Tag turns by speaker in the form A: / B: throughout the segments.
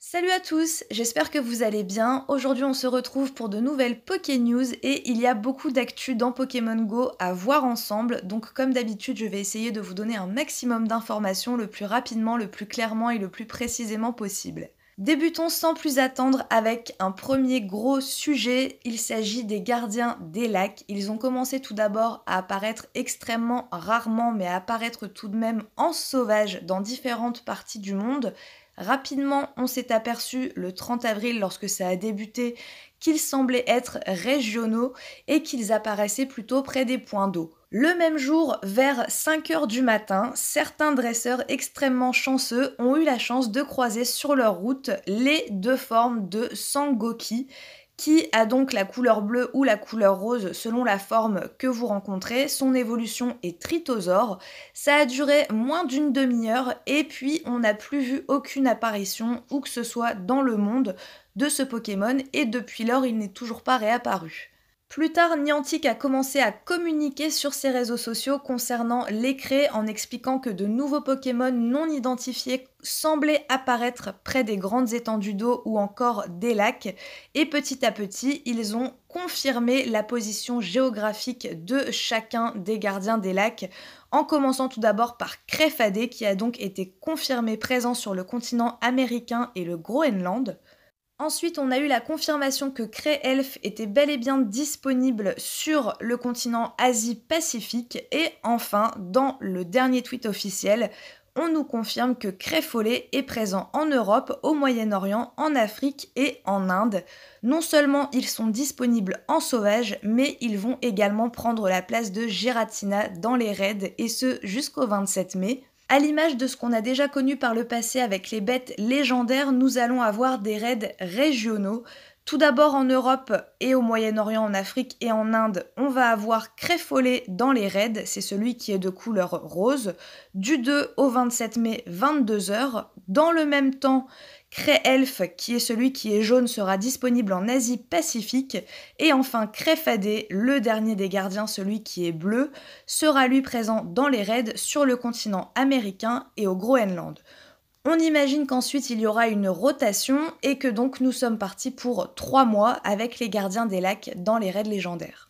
A: Salut à tous, j'espère que vous allez bien. Aujourd'hui on se retrouve pour de nouvelles Poké News et il y a beaucoup d'actu dans Pokémon Go à voir ensemble, donc comme d'habitude je vais essayer de vous donner un maximum d'informations le plus rapidement, le plus clairement et le plus précisément possible. Débutons sans plus attendre avec un premier gros sujet, il s'agit des gardiens des lacs. Ils ont commencé tout d'abord à apparaître extrêmement rarement mais à apparaître tout de même en sauvage dans différentes parties du monde. Rapidement, on s'est aperçu le 30 avril lorsque ça a débuté qu'ils semblaient être régionaux et qu'ils apparaissaient plutôt près des points d'eau. Le même jour, vers 5 h du matin, certains dresseurs extrêmement chanceux ont eu la chance de croiser sur leur route les deux formes de Sangoki qui a donc la couleur bleue ou la couleur rose selon la forme que vous rencontrez. Son évolution est tritosaure. Ça a duré moins d'une demi-heure et puis on n'a plus vu aucune apparition où que ce soit dans le monde de ce Pokémon et depuis lors il n'est toujours pas réapparu. Plus tard, Niantic a commencé à communiquer sur ses réseaux sociaux concernant les l'écré en expliquant que de nouveaux Pokémon non identifiés semblaient apparaître près des grandes étendues d'eau ou encore des lacs et petit à petit, ils ont confirmé la position géographique de chacun des gardiens des lacs en commençant tout d'abord par Crefadé qui a donc été confirmé présent sur le continent américain et le Groenland. Ensuite, on a eu la confirmation que Cray Elf était bel et bien disponible sur le continent Asie-Pacifique. Et enfin, dans le dernier tweet officiel, on nous confirme que Cray Follet est présent en Europe, au Moyen-Orient, en Afrique et en Inde. Non seulement ils sont disponibles en sauvage, mais ils vont également prendre la place de Gératina dans les raids, et ce jusqu'au 27 mai. À l'image de ce qu'on a déjà connu par le passé avec les bêtes légendaires, nous allons avoir des raids régionaux. Tout d'abord en Europe et au Moyen-Orient, en Afrique et en Inde, on va avoir Créfolé dans les raids, c'est celui qui est de couleur rose, du 2 au 27 mai 22h. Dans le même temps, Cray-Elf, qui est celui qui est jaune, sera disponible en Asie-Pacifique. Et enfin, cré le dernier des gardiens, celui qui est bleu, sera lui présent dans les raids sur le continent américain et au Groenland. On imagine qu'ensuite il y aura une rotation et que donc nous sommes partis pour 3 mois avec les gardiens des lacs dans les raids légendaires.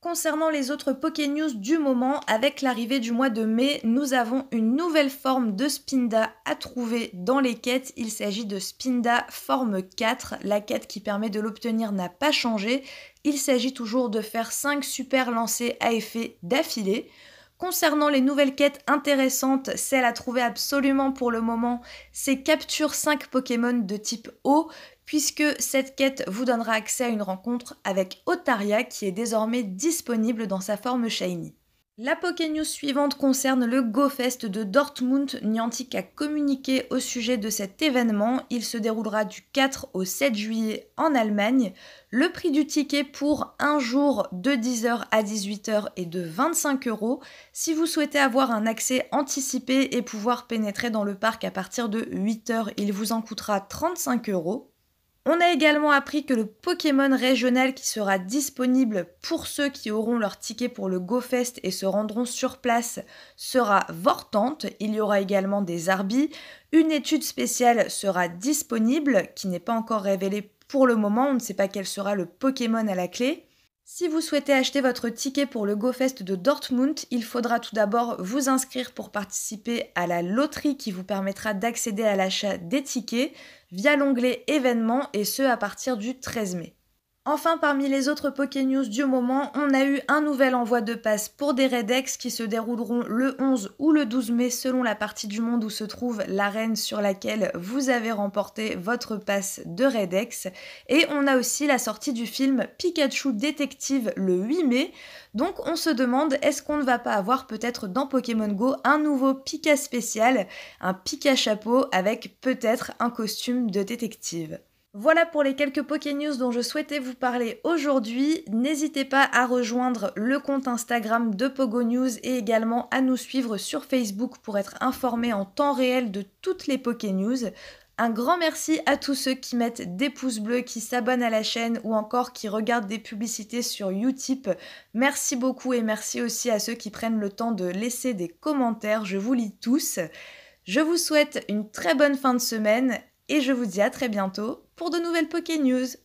A: Concernant les autres Poké News du moment, avec l'arrivée du mois de mai, nous avons une nouvelle forme de Spinda à trouver dans les quêtes. Il s'agit de Spinda forme 4. La quête qui permet de l'obtenir n'a pas changé. Il s'agit toujours de faire 5 super lancers à effet d'affilée. Concernant les nouvelles quêtes intéressantes, celle à trouver absolument pour le moment, c'est capture 5 Pokémon de type O, puisque cette quête vous donnera accès à une rencontre avec Otaria qui est désormais disponible dans sa forme shiny. La News suivante concerne le GoFest de Dortmund. Niantic a communiqué au sujet de cet événement. Il se déroulera du 4 au 7 juillet en Allemagne. Le prix du ticket pour un jour de 10h à 18h est de 25 euros. Si vous souhaitez avoir un accès anticipé et pouvoir pénétrer dans le parc à partir de 8h, il vous en coûtera 35 euros. On a également appris que le Pokémon régional qui sera disponible pour ceux qui auront leur ticket pour le GoFest et se rendront sur place sera Vortante. Il y aura également des Arby, Une étude spéciale sera disponible qui n'est pas encore révélée pour le moment. On ne sait pas quel sera le Pokémon à la clé. Si vous souhaitez acheter votre ticket pour le GoFest de Dortmund, il faudra tout d'abord vous inscrire pour participer à la loterie qui vous permettra d'accéder à l'achat des tickets via l'onglet événements et ce à partir du 13 mai. Enfin, parmi les autres News du moment, on a eu un nouvel envoi de passe pour des Redex qui se dérouleront le 11 ou le 12 mai selon la partie du monde où se trouve l'arène sur laquelle vous avez remporté votre passe de Redex. Et on a aussi la sortie du film Pikachu Détective le 8 mai. Donc on se demande est-ce qu'on ne va pas avoir peut-être dans Pokémon Go un nouveau Pika spécial, un Pika chapeau avec peut-être un costume de détective. Voilà pour les quelques Poké News dont je souhaitais vous parler aujourd'hui. N'hésitez pas à rejoindre le compte Instagram de Pogo News et également à nous suivre sur Facebook pour être informé en temps réel de toutes les Poké News. Un grand merci à tous ceux qui mettent des pouces bleus, qui s'abonnent à la chaîne ou encore qui regardent des publicités sur Utip. Merci beaucoup et merci aussi à ceux qui prennent le temps de laisser des commentaires. Je vous lis tous. Je vous souhaite une très bonne fin de semaine et je vous dis à très bientôt pour de nouvelles Poké News.